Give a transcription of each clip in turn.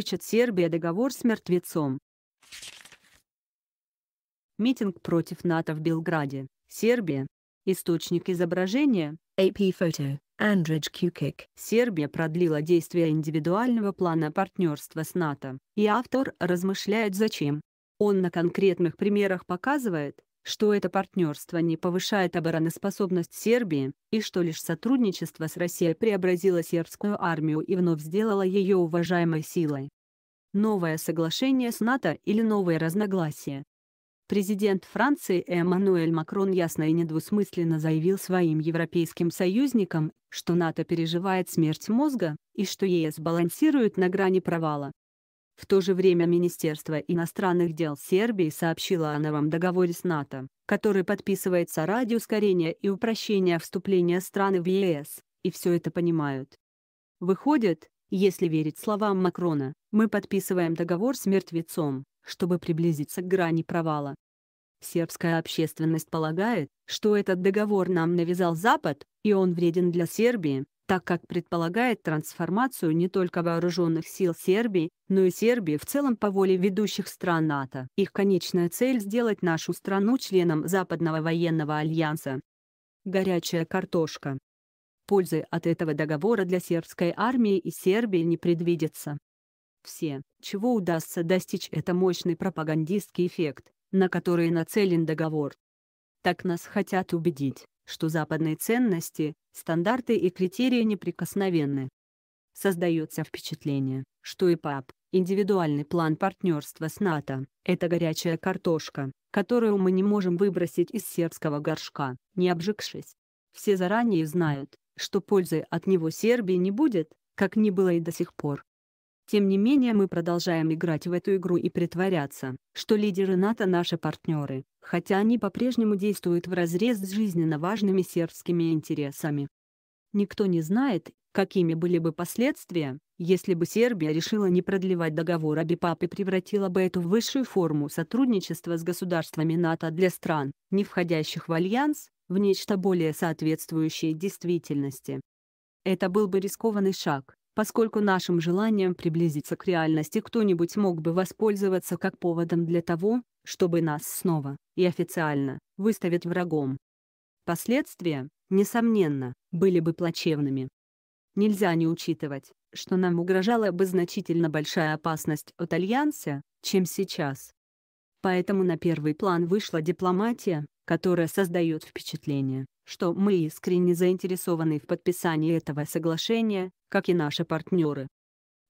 подпишет Сербия договор с мертвецом. Митинг против НАТО в Белграде, Сербия. Источник изображения – AP Photo, Andrej Kukic. Сербия продлила действие индивидуального плана партнерства с НАТО, и автор размышляет зачем. Он на конкретных примерах показывает, что это партнерство не повышает обороноспособность Сербии, и что лишь сотрудничество с Россией преобразило сербскую армию и вновь сделало ее уважаемой силой. Новое соглашение с НАТО или новые разногласия? Президент Франции Эммануэль Макрон ясно и недвусмысленно заявил своим европейским союзникам, что НАТО переживает смерть мозга, и что ЕС балансирует на грани провала. В то же время Министерство иностранных дел Сербии сообщило о новом договоре с НАТО, который подписывается ради ускорения и упрощения вступления страны в ЕС, и все это понимают. Выходит, если верить словам Макрона, мы подписываем договор с мертвецом, чтобы приблизиться к грани провала. Сербская общественность полагает, что этот договор нам навязал Запад, и он вреден для Сербии, так как предполагает трансформацию не только вооруженных сил Сербии, но и Сербии в целом по воле ведущих стран НАТО. Их конечная цель – сделать нашу страну членом Западного военного альянса. Горячая картошка. Пользы от этого договора для сербской армии и Сербии не предвидится. Все, чего удастся достичь – это мощный пропагандистский эффект, на который нацелен договор. Так нас хотят убедить, что западные ценности, стандарты и критерии неприкосновенны. Создается впечатление, что ИПАП, индивидуальный план партнерства с НАТО, это горячая картошка, которую мы не можем выбросить из сербского горшка, не обжегшись. Все заранее знают, что пользы от него Сербии не будет, как ни было и до сих пор. Тем не менее мы продолжаем играть в эту игру и притворяться, что лидеры НАТО наши партнеры, хотя они по-прежнему действуют в разрез с жизненно важными сербскими интересами. Никто не знает, какими были бы последствия, если бы Сербия решила не продлевать договор о БИПАП и превратила бы эту высшую форму сотрудничества с государствами НАТО для стран, не входящих в альянс, в нечто более соответствующее действительности. Это был бы рискованный шаг, поскольку нашим желанием приблизиться к реальности кто-нибудь мог бы воспользоваться как поводом для того, чтобы нас снова и официально выставить врагом. Последствия, несомненно, были бы плачевными. Нельзя не учитывать, что нам угрожала бы значительно большая опасность от Альянса, чем сейчас. Поэтому на первый план вышла дипломатия, которая создает впечатление, что мы искренне заинтересованы в подписании этого соглашения, как и наши партнеры.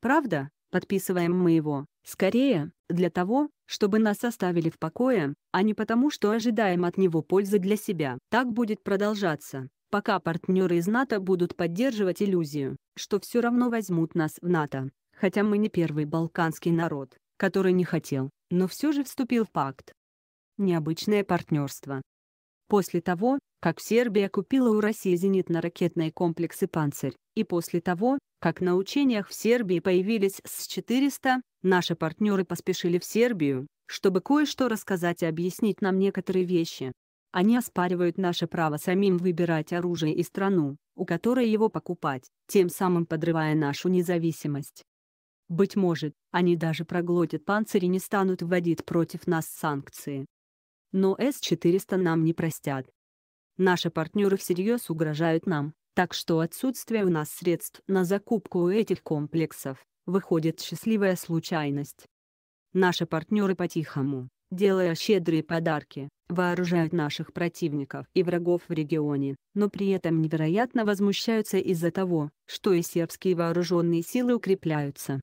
Правда, подписываем мы его, скорее, для того, чтобы нас оставили в покое, а не потому, что ожидаем от него пользы для себя. Так будет продолжаться, пока партнеры из НАТО будут поддерживать иллюзию, что все равно возьмут нас в НАТО, хотя мы не первый балканский народ, который не хотел, но все же вступил в пакт. Необычное партнерство. После того, как Сербия купила у России зенитно-ракетные комплексы «Панцирь», и после того, как на учениях в Сербии появились С-400, наши партнеры поспешили в Сербию, чтобы кое-что рассказать и объяснить нам некоторые вещи. Они оспаривают наше право самим выбирать оружие и страну, у которой его покупать, тем самым подрывая нашу независимость. Быть может, они даже проглотят панцирь и не станут вводить против нас санкции. Но С-400 нам не простят, Наши партнеры всерьез угрожают нам, так что отсутствие у нас средств на закупку этих комплексов, выходит счастливая случайность. Наши партнеры по-тихому, делая щедрые подарки, вооружают наших противников и врагов в регионе, но при этом невероятно возмущаются из-за того, что и сербские вооруженные силы укрепляются.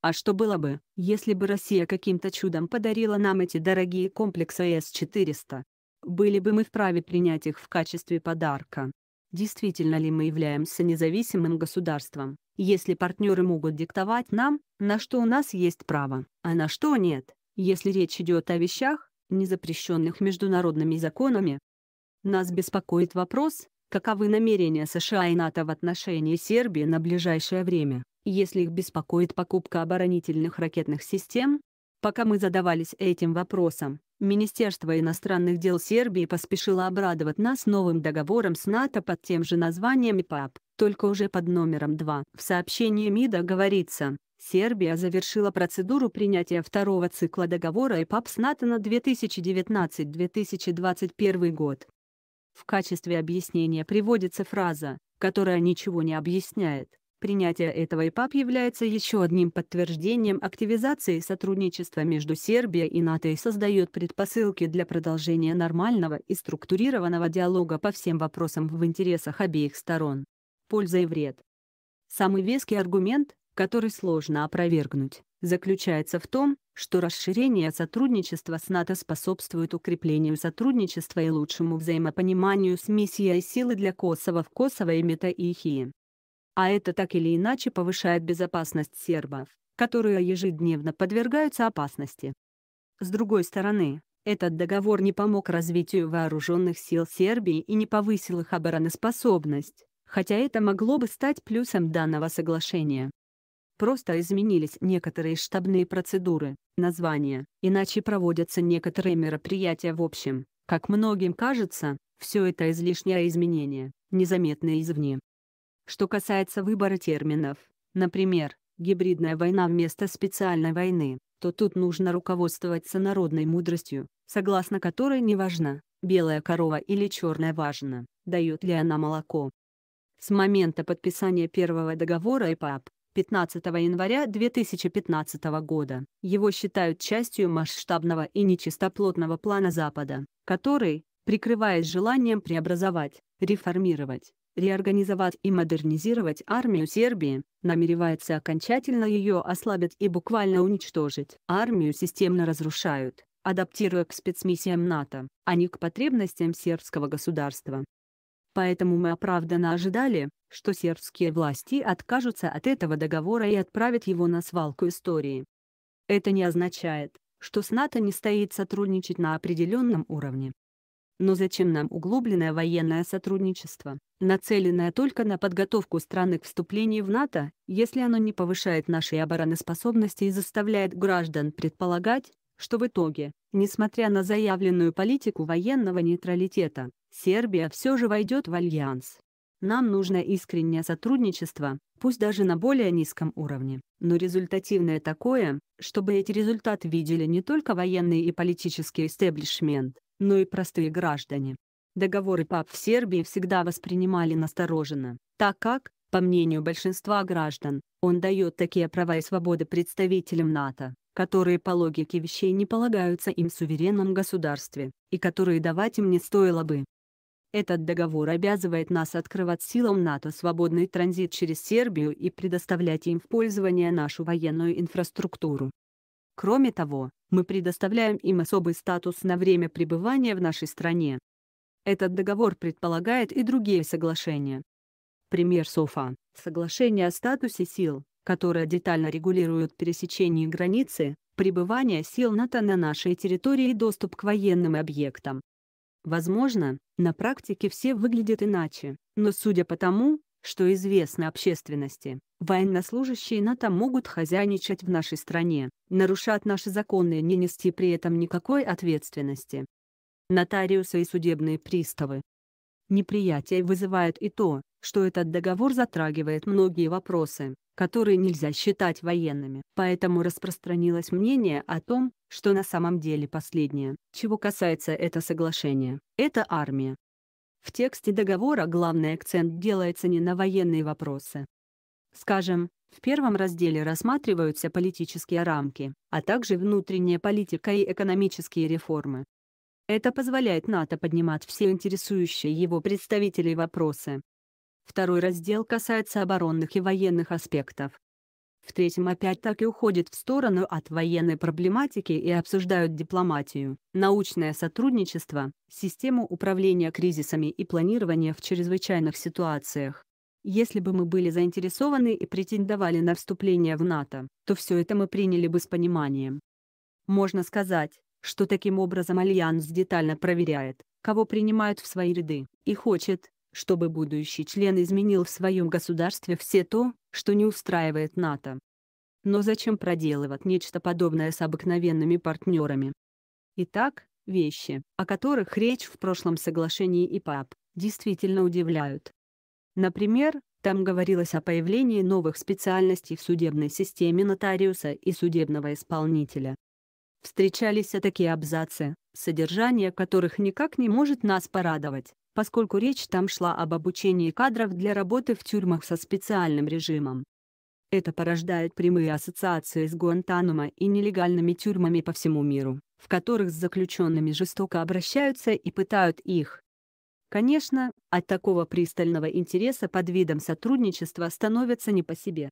А что было бы, если бы Россия каким-то чудом подарила нам эти дорогие комплексы С-400? были бы мы вправе принять их в качестве подарка? Действительно ли мы являемся независимым государством, если партнеры могут диктовать нам, на что у нас есть право, а на что нет, если речь идет о вещах, не запрещенных международными законами? Нас беспокоит вопрос, каковы намерения США и НАТО в отношении Сербии на ближайшее время, если их беспокоит покупка оборонительных ракетных систем, Пока мы задавались этим вопросом, Министерство иностранных дел Сербии поспешило обрадовать нас новым договором с НАТО под тем же названием ИПАП, только уже под номером 2. В сообщении МИДа говорится, Сербия завершила процедуру принятия второго цикла договора ИПАП с НАТО на 2019-2021 год. В качестве объяснения приводится фраза, которая ничего не объясняет. Принятие этого ИПАП является еще одним подтверждением активизации сотрудничества между Сербией и НАТО и создает предпосылки для продолжения нормального и структурированного диалога по всем вопросам в интересах обеих сторон. Польза и вред. Самый веский аргумент, который сложно опровергнуть, заключается в том, что расширение сотрудничества с НАТО способствует укреплению сотрудничества и лучшему взаимопониманию с миссией силы для Косово в Косово и Метаихии а это так или иначе повышает безопасность сербов, которые ежедневно подвергаются опасности. С другой стороны, этот договор не помог развитию вооруженных сил Сербии и не повысил их обороноспособность, хотя это могло бы стать плюсом данного соглашения. Просто изменились некоторые штабные процедуры, названия, иначе проводятся некоторые мероприятия в общем, как многим кажется, все это излишнее изменение, незаметное извне. Что касается выбора терминов, например, гибридная война вместо специальной войны, то тут нужно руководствоваться народной мудростью, согласно которой не важно, белая корова или черная важно, дает ли она молоко. С момента подписания первого договора ИПАП 15 января 2015 года его считают частью масштабного и нечистоплотного плана Запада, который, прикрываясь желанием преобразовать, реформировать, Реорганизовать и модернизировать армию Сербии, намеревается окончательно ее ослабить и буквально уничтожить. Армию системно разрушают, адаптируя к спецмиссиям НАТО, а не к потребностям сербского государства. Поэтому мы оправданно ожидали, что сербские власти откажутся от этого договора и отправят его на свалку истории. Это не означает, что с НАТО не стоит сотрудничать на определенном уровне. Но зачем нам углубленное военное сотрудничество, нацеленное только на подготовку страны к вступлению в НАТО, если оно не повышает нашей обороноспособности и заставляет граждан предполагать, что в итоге, несмотря на заявленную политику военного нейтралитета, Сербия все же войдет в альянс. Нам нужно искреннее сотрудничество, пусть даже на более низком уровне, но результативное такое, чтобы эти результаты видели не только военный и политический истеблишмент, но и простые граждане. Договоры ПАП в Сербии всегда воспринимали настороженно, так как, по мнению большинства граждан, он дает такие права и свободы представителям НАТО, которые по логике вещей не полагаются им в суверенном государстве, и которые давать им не стоило бы. Этот договор обязывает нас открывать силам НАТО свободный транзит через Сербию и предоставлять им в пользование нашу военную инфраструктуру, Кроме того, мы предоставляем им особый статус на время пребывания в нашей стране. Этот договор предполагает и другие соглашения. Пример СОФА – соглашение о статусе сил, которое детально регулирует пересечение границы, пребывание сил НАТО на нашей территории и доступ к военным объектам. Возможно, на практике все выглядят иначе, но судя по тому, что известно общественности, военнослужащие НАТО могут хозяйничать в нашей стране, нарушат наши законы и не нести при этом никакой ответственности. Нотариусы и судебные приставы. Неприятие вызывает и то, что этот договор затрагивает многие вопросы, которые нельзя считать военными. Поэтому распространилось мнение о том, что на самом деле последнее, чего касается это соглашение, это армия. В тексте договора главный акцент делается не на военные вопросы. Скажем, в первом разделе рассматриваются политические рамки, а также внутренняя политика и экономические реформы. Это позволяет НАТО поднимать все интересующие его представителей вопросы. Второй раздел касается оборонных и военных аспектов. В третьем опять-таки уходит в сторону от военной проблематики и обсуждают дипломатию, научное сотрудничество, систему управления кризисами и планирование в чрезвычайных ситуациях, если бы мы были заинтересованы и претендовали на вступление в НАТО, то все это мы приняли бы с пониманием. Можно сказать, что таким образом Альянс детально проверяет, кого принимают в свои ряды, и хочет, чтобы будущий член изменил в своем государстве все то, что не устраивает НАТО. Но зачем проделывать нечто подобное с обыкновенными партнерами? Итак, вещи, о которых речь в прошлом соглашении ИПАП, действительно удивляют. Например, там говорилось о появлении новых специальностей в судебной системе нотариуса и судебного исполнителя. Встречались такие абзацы, содержание которых никак не может нас порадовать, поскольку речь там шла об обучении кадров для работы в тюрьмах со специальным режимом. Это порождает прямые ассоциации с Гуантанамо и нелегальными тюрьмами по всему миру, в которых с заключенными жестоко обращаются и пытают их. Конечно, от такого пристального интереса под видом сотрудничества становятся не по себе.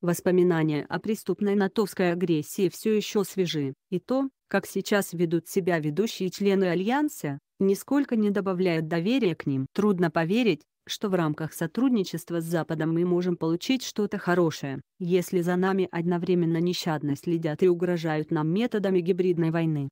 Воспоминания о преступной натовской агрессии все еще свежи, и то, как сейчас ведут себя ведущие члены Альянса, нисколько не добавляют доверия к ним. Трудно поверить, что в рамках сотрудничества с Западом мы можем получить что-то хорошее, если за нами одновременно нещадно следят и угрожают нам методами гибридной войны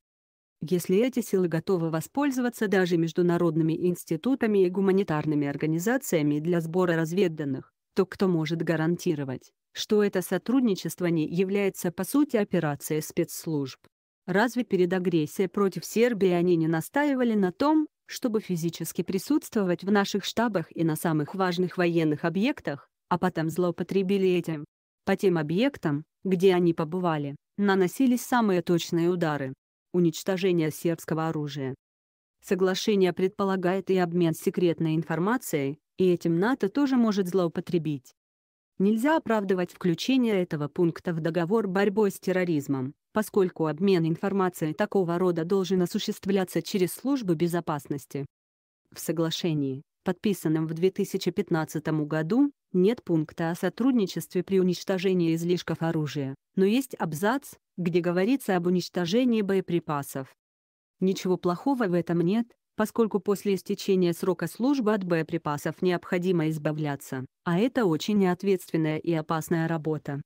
если эти силы готовы воспользоваться даже международными институтами и гуманитарными организациями для сбора разведданных, то кто может гарантировать, что это сотрудничество не является по сути операцией спецслужб? Разве перед агрессией против Сербии они не настаивали на том, чтобы физически присутствовать в наших штабах и на самых важных военных объектах, а потом злоупотребили этим? По тем объектам, где они побывали, наносились самые точные удары уничтожения сербского оружия. Соглашение предполагает и обмен секретной информацией, и этим НАТО тоже может злоупотребить. Нельзя оправдывать включение этого пункта в договор борьбой с терроризмом, поскольку обмен информацией такого рода должен осуществляться через службы безопасности. В соглашении, подписанном в 2015 году, нет пункта о сотрудничестве при уничтожении излишков оружия, но есть абзац, где говорится об уничтожении боеприпасов. Ничего плохого в этом нет, поскольку после истечения срока службы от боеприпасов необходимо избавляться, а это очень ответственная и опасная работа.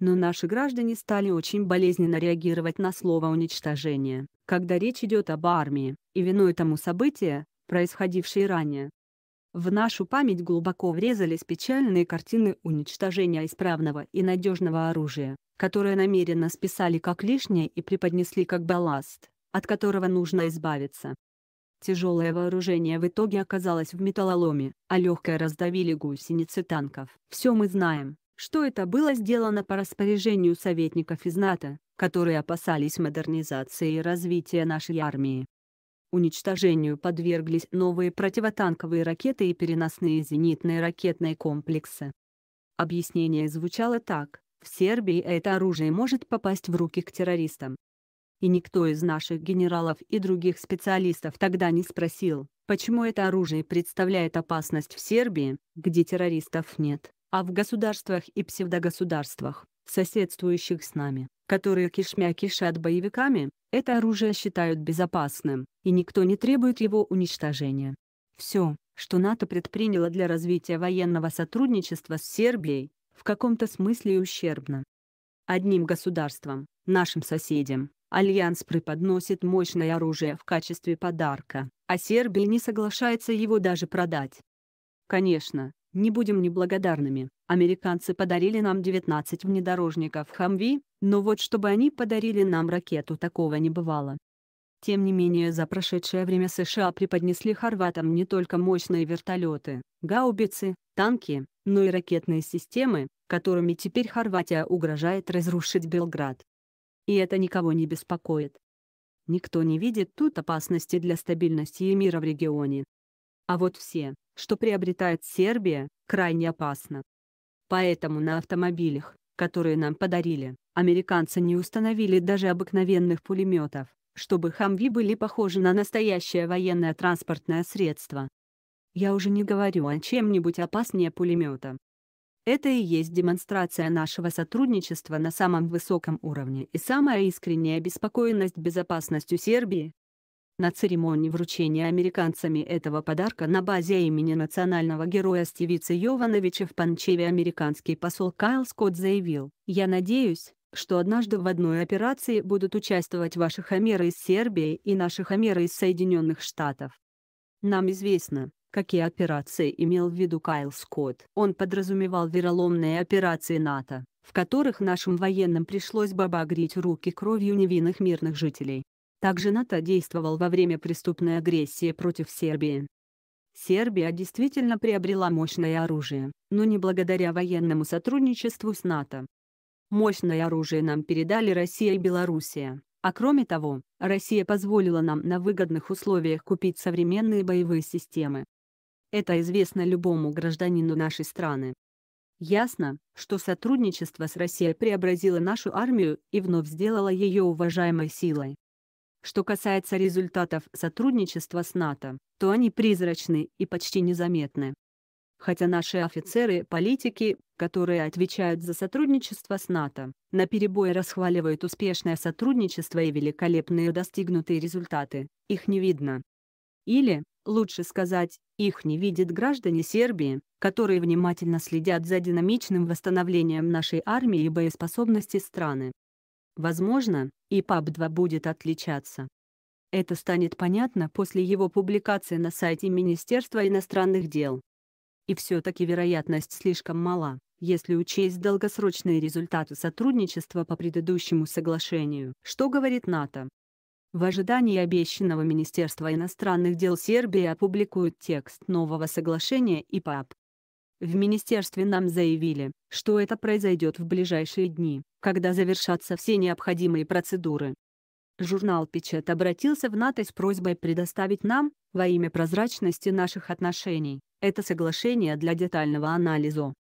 Но наши граждане стали очень болезненно реагировать на слово «уничтожение», когда речь идет об армии, и виной тому события, происходившие ранее, в нашу память глубоко врезались печальные картины уничтожения исправного и надежного оружия, которое намеренно списали как лишнее и преподнесли как балласт, от которого нужно избавиться. Тяжелое вооружение в итоге оказалось в металлоломе, а легкое раздавили гусеницы танков. Все мы знаем, что это было сделано по распоряжению советников из НАТО, которые опасались модернизации и развития нашей армии. Уничтожению подверглись новые противотанковые ракеты и переносные зенитные ракетные комплексы. Объяснение звучало так. В Сербии это оружие может попасть в руки к террористам. И никто из наших генералов и других специалистов тогда не спросил, почему это оружие представляет опасность в Сербии, где террористов нет, а в государствах и псевдогосударствах, соседствующих с нами, которые кишмя кишат боевиками, это оружие считают безопасным, и никто не требует его уничтожения. Все, что НАТО предприняло для развития военного сотрудничества с Сербией, в каком-то смысле ущербно. Одним государством, нашим соседям, Альянс преподносит мощное оружие в качестве подарка, а Сербия не соглашается его даже продать. Конечно, не будем неблагодарными. Американцы подарили нам 19 внедорожников Хамви, но вот чтобы они подарили нам ракету, такого не бывало. Тем не менее за прошедшее время США преподнесли хорватам не только мощные вертолеты, гаубицы, танки, но и ракетные системы, которыми теперь Хорватия угрожает разрушить Белград. И это никого не беспокоит. Никто не видит тут опасности для стабильности и мира в регионе. А вот все, что приобретает Сербия, крайне опасно. Поэтому на автомобилях, которые нам подарили, американцы не установили даже обыкновенных пулеметов, чтобы «Хамви» были похожи на настоящее военное транспортное средство. Я уже не говорю о чем-нибудь опаснее пулемета. Это и есть демонстрация нашего сотрудничества на самом высоком уровне и самая искренняя обеспокоенность безопасностью Сербии, на церемонии вручения американцами этого подарка на базе имени национального героя Стивица Йовановича в Панчеве американский посол Кайл Скотт заявил, «Я надеюсь, что однажды в одной операции будут участвовать ваши хамеры из Сербии и наши хамеры из Соединенных Штатов. Нам известно, какие операции имел в виду Кайл Скотт. Он подразумевал вероломные операции НАТО, в которых нашим военным пришлось бы обогреть руки кровью невинных мирных жителей. Также НАТО действовал во время преступной агрессии против Сербии. Сербия действительно приобрела мощное оружие, но не благодаря военному сотрудничеству с НАТО. Мощное оружие нам передали Россия и Белоруссия, а кроме того, Россия позволила нам на выгодных условиях купить современные боевые системы. Это известно любому гражданину нашей страны. Ясно, что сотрудничество с Россией преобразило нашу армию и вновь сделало ее уважаемой силой. Что касается результатов сотрудничества с НАТО, то они призрачны и почти незаметны. Хотя наши офицеры, политики, которые отвечают за сотрудничество с НАТО, наперебой расхваливают успешное сотрудничество и великолепные достигнутые результаты, их не видно. Или, лучше сказать, их не видят граждане Сербии, которые внимательно следят за динамичным восстановлением нашей армии и боеспособности страны. Возможно, и PUB2 будет отличаться. Это станет понятно после его публикации на сайте Министерства иностранных дел. И все-таки вероятность слишком мала, если учесть долгосрочные результаты сотрудничества по предыдущему соглашению, что говорит НАТО. В ожидании обещанного Министерства иностранных дел Сербия опубликует текст нового соглашения и ИПАП. В министерстве нам заявили, что это произойдет в ближайшие дни, когда завершатся все необходимые процедуры. Журнал «Печат» обратился в НАТО с просьбой предоставить нам, во имя прозрачности наших отношений, это соглашение для детального анализа.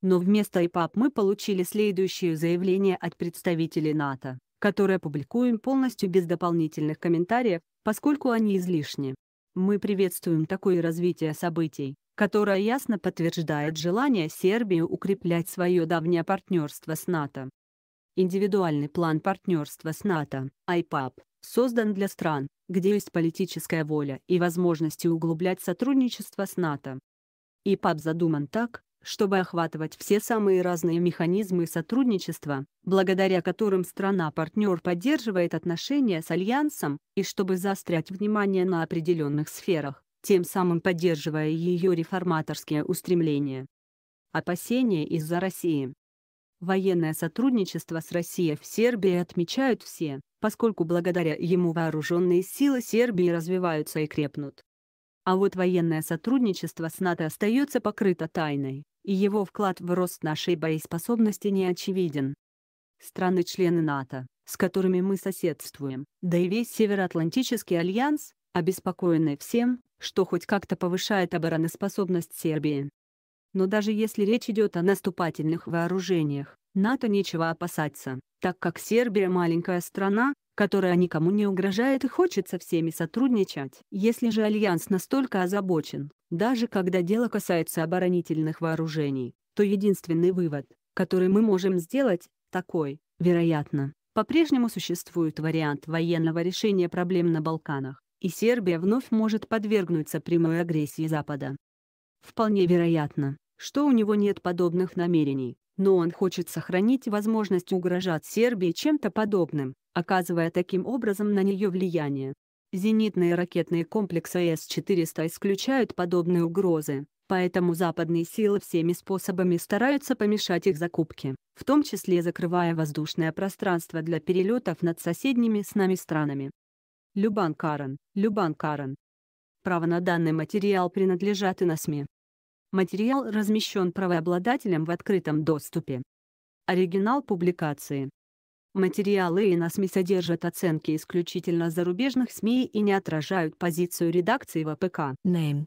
Но вместо ИПАП мы получили следующее заявление от представителей НАТО, которое публикуем полностью без дополнительных комментариев, поскольку они излишни. Мы приветствуем такое развитие событий, которая ясно подтверждает желание Сербии укреплять свое давнее партнерство с НАТО. Индивидуальный план партнерства с НАТО, IPAP, создан для стран, где есть политическая воля и возможности углублять сотрудничество с НАТО. ИПАП задуман так, чтобы охватывать все самые разные механизмы сотрудничества, благодаря которым страна-партнер поддерживает отношения с Альянсом, и чтобы заострять внимание на определенных сферах тем самым поддерживая ее реформаторские устремления. Опасения из-за России. Военное сотрудничество с Россией в Сербии отмечают все, поскольку благодаря ему вооруженные силы Сербии развиваются и крепнут. А вот военное сотрудничество с НАТО остается покрыто тайной, и его вклад в рост нашей боеспособности не очевиден. Страны-члены НАТО, с которыми мы соседствуем, да и весь Североатлантический альянс, обеспокоены всем, что хоть как-то повышает обороноспособность Сербии. Но даже если речь идет о наступательных вооружениях, НАТО нечего опасаться, так как Сербия маленькая страна, которая никому не угрожает и хочет со всеми сотрудничать. Если же Альянс настолько озабочен, даже когда дело касается оборонительных вооружений, то единственный вывод, который мы можем сделать, такой, вероятно, по-прежнему существует вариант военного решения проблем на Балканах и Сербия вновь может подвергнуться прямой агрессии Запада. Вполне вероятно, что у него нет подобных намерений, но он хочет сохранить возможность угрожать Сербии чем-то подобным, оказывая таким образом на нее влияние. Зенитные ракетные комплексы С-400 исключают подобные угрозы, поэтому западные силы всеми способами стараются помешать их закупке, в том числе закрывая воздушное пространство для перелетов над соседними с нами странами. Любан Карен, Любан Карен. Право на данный материал принадлежат ИНОСМИ. Материал размещен правообладателем в открытом доступе. Оригинал публикации. Материалы ИНОСМИ содержат оценки исключительно зарубежных СМИ и не отражают позицию редакции ВПК. Name.